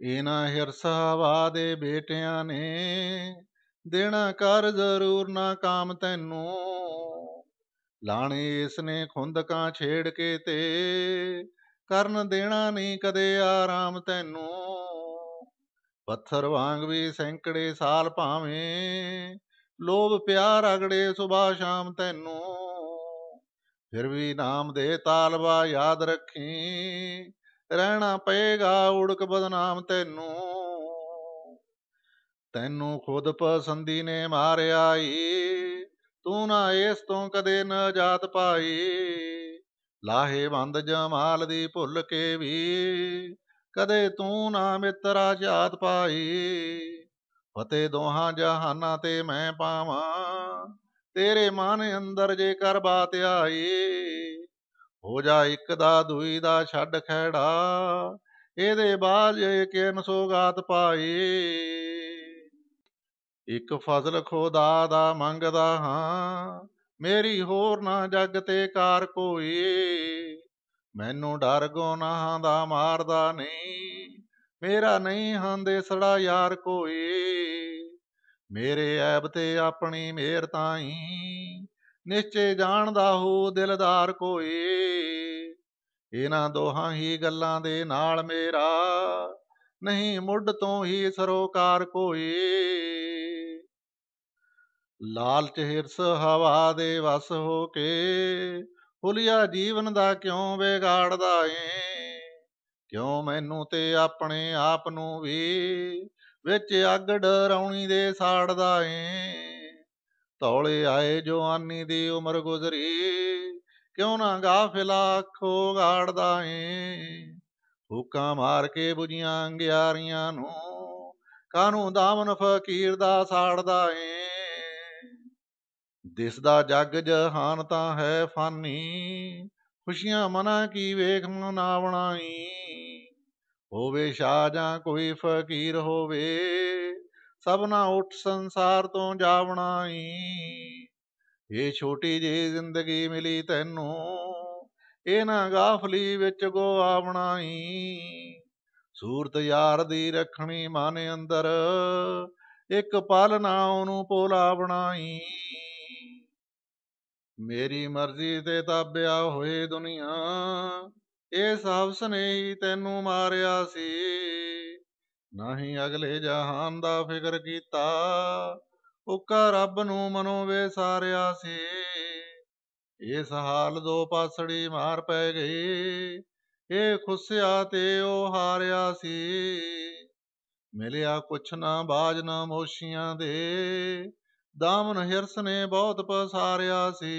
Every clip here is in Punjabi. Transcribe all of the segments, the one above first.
ਇਹਨਾਂ ਹਿਰਸਾਵਾ ਦੇ ਬੇਟਿਆਂ ਨੇ ਦੇਣਾ ਕਰ ਜ਼ਰੂਰ ਨਾ ਕਾਮ ਤੈਨੂੰ ਲਾਣੇ ਇਸ ਨੇ ਖੁੰਦਕਾਂ ਛੇੜ ਕੇ ਤੇ ਕਰਨ ਦੇਣਾ ਨਹੀਂ ਕਦੇ ਆਰਾਮ ਤੈਨੂੰ ਪੱਥਰ ਵਾਂਗ ਵੀ ਸੈਂਕੜੇ ਸਾਲ ਭਾਵੇਂ ਲੋਭ ਪਿਆਰ ਅਗੜੇ ਸੁਬਾ ਸ਼ਾਮ ਤੈਨੂੰ ਫਿਰ ਵੀ ਨਾਮ ਦੇ ਤਾਲਵਾ ਯਾਦ ਰੱਖੀ ਰਹਿਣਾ ਪਏਗਾ ਉੜਕ ਬਦਨਾਮ ਤੈਨੂੰ ਤੈਨੂੰ ਖੁਦ ਪਸੰਦੀ ਨੇ ਮਾਰਿਆ ਈ ਤੂੰ ਨਾ ਇਸ ਤੋਂ ਕਦੇ ਨਜਾਤ ਪਾਈ ਲਾਹੇ ਬੰਦ ਜਮਾਲ ਦੀ ਭੁੱਲ ਕੇ ਵੀ ਕਦੇ ਤੂੰ ਨਾ ਮਿੱਤਰਾ ਜਾਤ ਪਾਈ ਫਤੇ ਦੋਹਾਂ ਜਹਾਨਾਂ ਤੇ ਮੈਂ ਪਾਵਾਂ ਤੇਰੇ ਮਨ ਅੰਦਰ ਜੇ ਕਰ ਬਾਤ ਆਈ ਹੋ ਜਾ ਇੱਕ ਦਾ ਦੂਈ ਦਾ ਛੱਡ ਖੈੜਾ ਇਹਦੇ ਬਾਜ ਕਿਨ ਸੋਗਾਤ ਪਾਈ ਇੱਕ ਫਜ਼ਲ ਖੁਦਾ ਦਾ ਮੰਗਦਾ ਹਾਂ ਮੇਰੀ ਹੋਰ ਨਾ ਜੱਗ ਤੇ ਕਾਰ ਕੋਈ ਮੈਨੂੰ ਡਰ ਗੁਨਾਹਾਂ ਦਾ ਮਾਰਦਾ ਨਹੀਂ ਮੇਰਾ ਨਹੀਂ ਹੰਦੇ ਸੜਾ ਯਾਰ ਕੋਈ ਮੇਰੇ ਐਬ ਤੇ ਆਪਣੀ ਮਿਹਰ ਤਾਈ ਨਿਸ਼ਚੈ ਜਾਣਦਾ ਹੋ ਦਿਲਦਾਰ ਕੋਈ ਇਹਨਾਂ ਦੋਹਾਂ ਹੀ ਗੱਲਾਂ ਦੇ ਨਾਲ ਮੇਰਾ ਨਹੀਂ ਮੁੱਢ ਤੋਂ ਹੀ ਸਰੋਕਾਰ ਕੋਈ ਲਾਲ ਚਿਹਰਸ ਹਵਾ ਦੇ ਵਸ ਹੋ ਕੇ ਹੁਲਿਆ ਜੀਵਨ ਦਾ ਕਿਉਂ ਵਿਗਾੜਦਾ ਏ ਕਿਉਂ ਮੈਨੂੰ ਤੇ ਆਪਣੇ ਆਪ ਨੂੰ ਵੀ ਵਿੱਚ ਅਗੜ ਰੌਣੀ ਦੇ ਸਾੜਦਾ ਏ ਧੌਲੇ ਆਏ ਜਵਾਨੀ ਦੀ ਉਮਰ ਗੁਜ਼ਰੀ ਕਿਉਂ ਨਾ ਗਾਫਿਲਾ ਖੋ ਗਾੜਦਾ ਏ ਹੁਕਾਂ ਮਾਰ ਕੇ ਬੁਝੀਆਂ ਅੰਗਿਆਰੀਆਂ ਨੂੰ ਕਾਨੂੰ ਦਾਮਨ ਫਕੀਰ ਦਾ ਸਾੜਦਾ ਏ ਦਿਸਦਾ ਜੱਗ ਜਹਾਨ ਤਾਂ ਹੈ ਫਾਨੀ ਖੁਸ਼ੀਆਂ ਮਨਾ ਕੀ ਵੇਖ ਨਾ ਬਣਾਈ ਹੋਵੇ ਸ਼ਾਹ ਜਾਂ ਕੋਈ ਫਕੀਰ ਹੋਵੇ ਸਭਨਾ ਉਠ ਸੰਸਾਰ ਤੋਂ ਜਾਵਣਾਈ ਇਹ ਛੋਟੀ ਜੀ ਜ਼ਿੰਦਗੀ ਮਿਲੀ ਤੈਨੂੰ ਇਹ ਨਾ ਗਾਫਲੀ ਵਿੱਚ ਆਵਣਾਈ ਸੂਰਤ ਯਾਰ ਦੀ ਰੱਖਣੀ ਮਨ ਅੰਦਰ ਇੱਕ ਪਲ ਨਾ ਉਹਨੂੰ ਪੋਲਾ ਬਣਾਈ ਮੇਰੀ ਮਰਜ਼ੀ ਤੇ ਤਾਬਿਆ ਹੋਏ ਦੁਨੀਆ ਇਹ ਸਭ ਸਨੇਹੀ ਤੈਨੂੰ ਮਾਰਿਆ ਸੀ ਨਾਹੀਂ ਅਗਲੇ ਜਹਾਨ ਦਾ ਫਿਕਰ ਕੀਤਾ ਉਕਾ ਰੱਬ ਨੂੰ ਮਨੋ ਵੇ ਸਾਰਿਆ ਸੀ ਇਸ ਹਾਲ ਦੋ ਪਾਸੜੀ ਮਾਰ ਪੈ ਗਈ ਇਹ ਖੁੱਸਿਆ ਤੇ ਉਹ ਹਾਰਿਆ ਸੀ ਮਿਲਿਆ ਕੁਛ ਨਾ ਬਾਜ ਨਾ ਮੋਸ਼ੀਆਂ ਦੇ ਦਾਮਨ ਹਿਰਸ ਨੇ ਬਹੁਤ ਪਸਾਰਿਆ ਸੀ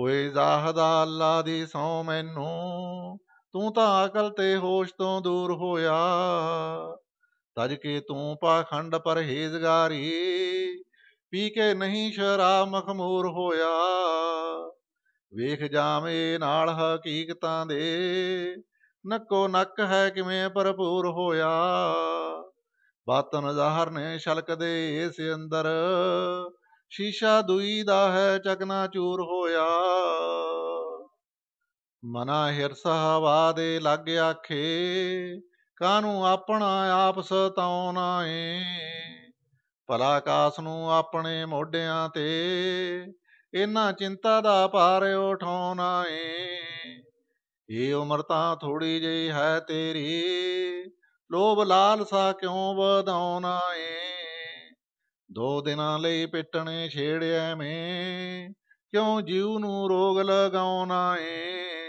ਓਏ ਜ਼ਾਹਦਾ ਅੱਲਾ ਦੀ ਸੌ ਮੈਨੂੰ ਤੂੰ ਤਾਂ ਅਕਲ ਤੇ ਹੋਸ਼ ਤੋਂ ਦੂਰ ਹੋਇਆ ਤਜ ਕੇ ਤੂੰ ਪਾਖੰਡ ਪਰਹੇਜ਼ਗਾਰੀ ਪੀ ਕੇ ਨਹੀਂ ਸ਼ਰਾਬ ਮਖਮੂਰ ਹੋਇਆ ਵੇਖ ਜਾਵੇਂ ਨਾਲ ਹਕੀਕਤਾਂ ਦੇ ਨੱਕੋ ਨੱਕ ਹੈ ਕਿਵੇਂ ਭਰਪੂਰ ਹੋਇਆ ਬਾਤਨ ਜ਼ਾਹਰ ਨੇ ਛਲਕ ਦੇ ਇਸ ਅੰਦਰ ਸ਼ੀਸ਼ਾ ਦੁਈ ਦਾ ਹੈ ਚਕਨਾ ਚੂਰ ਹੋਇਆ ਮਨਾ ਹਿਰਸ ਹਵਾ ਦੇ ਲੱਗ ਆਖੇ ਕਾਨੂੰ ਆਪਣਾ ਆਪ ਸਤਾਉਣਾ ਏ ਭਲਾ ਕਾਸ ਨੂੰ ਆਪਣੇ ਮੋਢਿਆਂ ਤੇ ਇਨਾ ਚਿੰਤਾ ਦਾ ਭਾਰ ਉਠਾਉਣਾ ਏ ਏ ਉਮਰ ਤਾਂ ਥੋੜੀ ਜਿਹੀ ਹੈ ਤੇਰੀ ਲੋਭ ਲਾਲਸਾ ਕਿਉਂ ਵਧਾਉਣਾ ਏ ਦੋ ਦਿਨਾਂ ਲਈ ਪਿੱਟਣੇ ਛੇੜਿਆ ਮੈਂ ਕਿਉਂ ਜੀਵ ਨੂੰ ਰੋਗ ਲਗਾਉਣਾ ਏ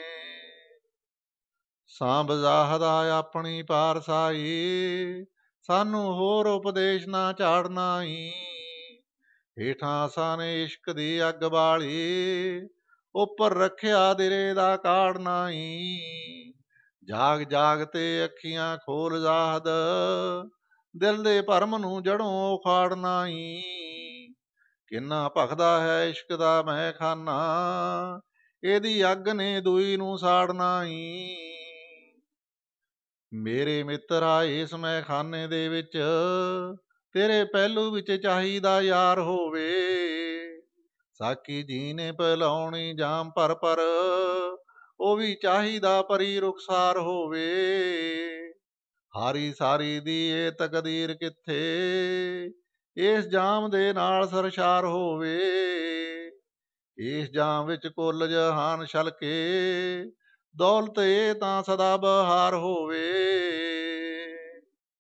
ਸਾਂਭ ਜ਼ਾਹਰਾ ਆਪਣੀ ਪਾਰਸਾਈ ਸਾਨੂੰ ਹੋਰ ਉਪਦੇਸ਼ ਨਾ ਹੀ ਹੀਠਾਂ ਸਾਨੇ ਇਸ਼ਕ ਦੀ ਅੱਗ ਬਾਲੀ ਉੱਪਰ ਰੱਖਿਆ ਦਿਰੇ ਦਾ ਕਾੜ ਨਾਈ ਜਾਗ ਜਾਗ ਤੇ ਅੱਖੀਆਂ ਖੋਲ ਜ਼ਾਹਦ ਦਿਲ ਦੇ ਭਰਮ ਨੂੰ ਜੜੋਂ ਉਖਾੜ ਨਾਈ ਕਿੰਨਾ ਭਖਦਾ ਹੈ ਇਸ਼ਕ ਦਾ ਮਹਿਖਾਨਾ ਇਹਦੀ ਅੱਗ ਨੇ ਦੂਈ ਨੂੰ ਸਾੜ ਨਾਈ ਮੇਰੇ ਮਿੱਤਰ ਆ ਇਸ ਖਾਨੇ ਦੇ ਵਿੱਚ ਤੇਰੇ ਪਹਿਲੂ ਵਿੱਚ ਚਾਹੀਦਾ ਯਾਰ ਹੋਵੇ ਸਾਕੀ ਜੀ ਨੇ ਪਲਾਉਣੀ ਜਾਮ ਪਰ ਪਰ ਉਹ ਵੀ ਚਾਹੀਦਾ ਪਰੀ ਰੁਖਸਾਰ ਹੋਵੇ ਹਾਰੀ ਸਾਰੀ ਦੀ ਇਹ ਤਕਦੀਰ ਕਿੱਥੇ ਇਸ ਜਾਮ ਦੇ ਨਾਲ ਸਰਸ਼ਾਰ ਹੋਵੇ ਇਸ ਜਾਮ ਵਿੱਚ ਕੁੱਲ ਜਹਾਨ ਛਲਕੇ ਦੌਲਤ ਏ ਤਾਂ ਸਦਾ ਬਹਾਰ ਹੋਵੇ